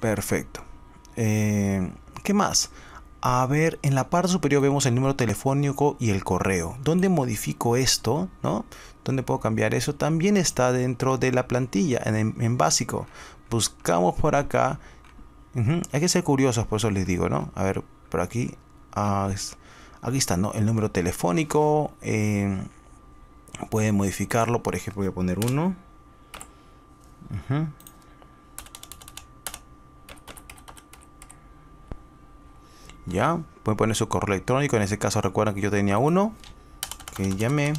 Perfecto. Eh, ¿Qué más? A ver, en la parte superior vemos el número telefónico y el correo. ¿Dónde modifico esto? ¿No? ¿Dónde puedo cambiar eso? También está dentro de la plantilla, en, básico. Buscamos por acá. Hay que ser curiosos, por eso les digo, ¿no? A ver, por aquí. Ah, aquí está, ¿no? El número telefónico. Eh, puede modificarlo, por ejemplo, voy a poner uno. Ya, pueden poner su correo electrónico. En ese caso recuerden que yo tenía uno. Que llamé.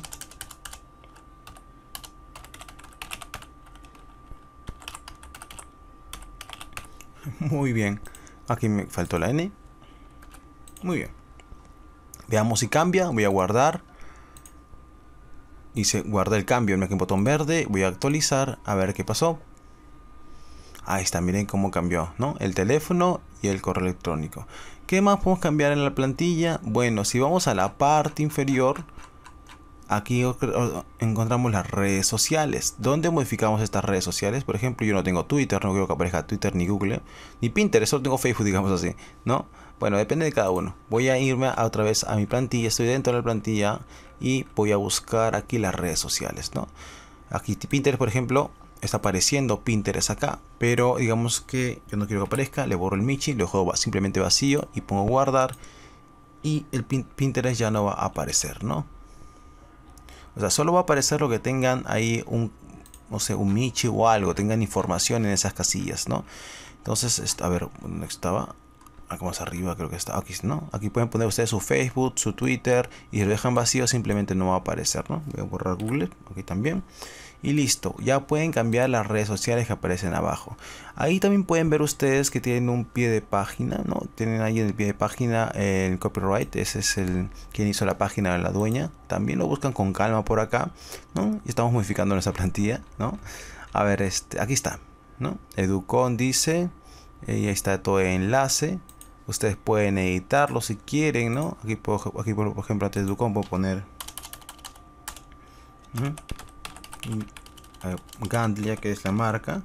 Muy bien. Aquí me faltó la N. Muy bien. Veamos si cambia. Voy a guardar. Y se guarda el cambio. Me el un botón verde. Voy a actualizar. A ver qué pasó. Ahí está. Miren cómo cambió. ¿no? El teléfono y el correo electrónico. ¿Qué más podemos cambiar en la plantilla? Bueno, si vamos a la parte inferior, aquí encontramos las redes sociales. ¿Dónde modificamos estas redes sociales? Por ejemplo, yo no tengo Twitter, no quiero que aparezca Twitter ni Google, ni Pinterest, solo tengo Facebook, digamos así, ¿no? Bueno, depende de cada uno. Voy a irme otra vez a mi plantilla, estoy dentro de la plantilla y voy a buscar aquí las redes sociales, ¿no? Aquí Pinterest, por ejemplo, está apareciendo Pinterest acá, pero digamos que yo no quiero que aparezca, le borro el Michi, lo dejo simplemente vacío y pongo guardar y el Pinterest ya no va a aparecer, ¿no? O sea, solo va a aparecer lo que tengan ahí un, no sé, un Michi o algo, tengan información en esas casillas, ¿no? Entonces, a ver, ¿dónde estaba? Ah, acá más arriba creo que está, aquí no, aquí pueden poner ustedes su Facebook, su Twitter y si lo dejan vacío simplemente no va a aparecer, ¿no? Voy a borrar Google, aquí también. Y listo, ya pueden cambiar las redes sociales que aparecen abajo. Ahí también pueden ver ustedes que tienen un pie de página, ¿no? Tienen ahí en el pie de página el copyright, ese es el quien hizo la página, de la dueña. También lo buscan con calma por acá, ¿no? Y estamos modificando nuestra plantilla, ¿no? A ver, este, aquí está, ¿no? Educon dice, y ahí está todo el enlace, Ustedes pueden editarlo si quieren, ¿no? Aquí, por, ejemplo, antes de voy puedo poner... Gandlia, que es la marca.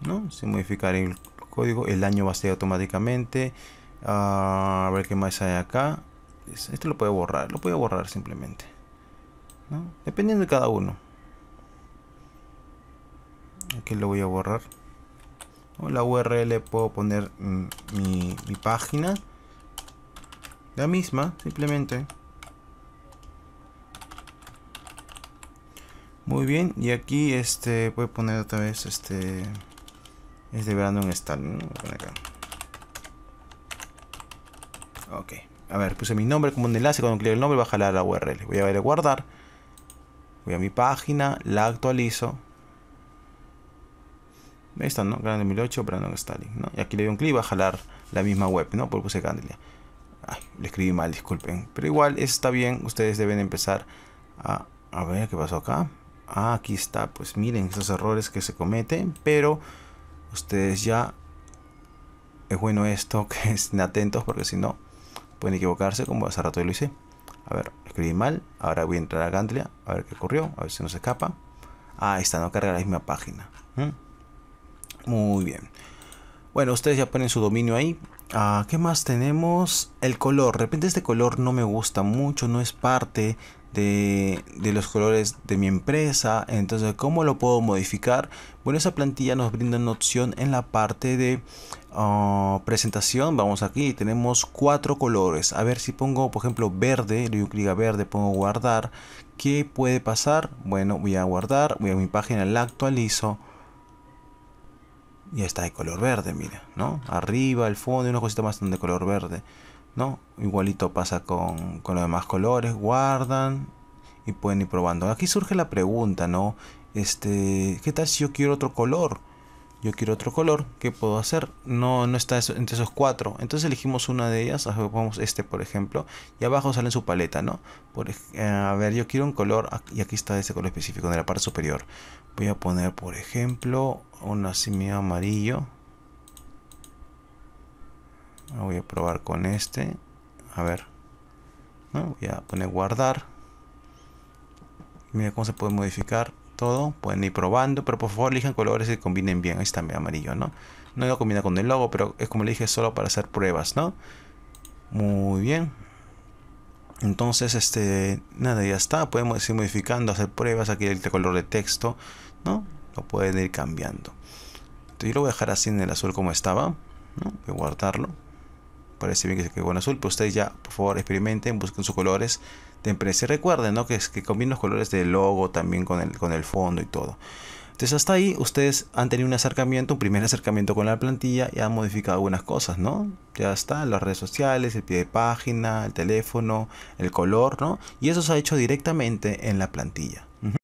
¿No? Sin modificar el código. El daño va a ser automáticamente. Ah, a ver qué más hay acá. Esto lo puedo borrar. Lo puedo borrar simplemente. Dependiendo de cada uno. Aquí lo voy a borrar o la URL puedo poner mm, mi, página la misma simplemente muy bien y aquí este voy poner otra vez este es de Brandon en ok a ver puse mi nombre como un enlace cuando clic el nombre va a jalar la URL voy a ver a guardar voy a mi página la actualizo está, ¿no? mil 2008, Brandon Stalin, ¿no? Y aquí le doy un clic va a jalar la misma web, ¿no? Porque puse Gandlia. Ay, le escribí mal, disculpen. Pero igual, está bien. Ustedes deben empezar a... A ver, ¿qué pasó acá? Ah, aquí está. Pues miren, esos errores que se cometen. Pero ustedes ya... Es bueno esto, que estén atentos, porque si no, pueden equivocarse, como hace rato yo lo hice. A ver, escribí mal. Ahora voy a entrar a gandria, A ver qué ocurrió. A ver si no se escapa. Ah, ahí está, no carga la misma página. ¿Mm? Muy bien. Bueno, ustedes ya ponen su dominio ahí. Ah, ¿Qué más tenemos? El color. De repente este color no me gusta mucho, no es parte de, los colores de mi empresa. Entonces, ¿cómo lo puedo modificar? Bueno, esa plantilla nos brinda una opción en la parte de ah, presentación. Vamos aquí, tenemos cuatro colores. A ver si pongo, por ejemplo, verde, le doy clic a verde, pongo guardar. ¿Qué puede pasar? Bueno, voy a guardar, voy a mi página, la actualizo y está de color verde, mira, ¿no? Arriba, el fondo y una cosita más de color verde, ¿no? Igualito pasa con, con los demás colores, guardan y pueden ir probando. Aquí surge la pregunta, ¿no? Este, ¿qué tal si yo quiero otro color? yo quiero otro color, ¿qué puedo hacer? No, no está entre esos cuatro, entonces elegimos una de ellas, vamos este por ejemplo, y abajo sale en su paleta, ¿no? Por, eh, a ver, yo quiero un color, y aquí está ese color específico de la parte superior. Voy a poner, por ejemplo, una simia amarillo. Ah, voy a probar con este, a ver. Voy a poner guardar. Mira cómo se puede modificar Pueden ir probando, pero por favor elijan colores que combinen bien. Ahí está mi amarillo, ¿no? No lo combina con el logo, pero es como le dije, solo para hacer pruebas, ¿no? Muy bien. Entonces, este, nada, ya está. Podemos ir modificando, hacer pruebas. Aquí el color de texto, ¿no? Lo pueden ir cambiando. yo lo voy a dejar así en el azul como estaba. guardarlo parece bien que se quede con azul, pero ustedes ya, por favor, experimenten, busquen sus colores de empresa. Y recuerden, ¿no? Que, es, que combinen los colores del logo también con el, con el fondo y todo. Entonces hasta ahí ustedes han tenido un acercamiento, un primer acercamiento con la plantilla y han modificado algunas cosas, ¿no? Ya está, las redes sociales, el pie de página, el teléfono, el color, ¿no? Y eso se ha hecho directamente en la plantilla.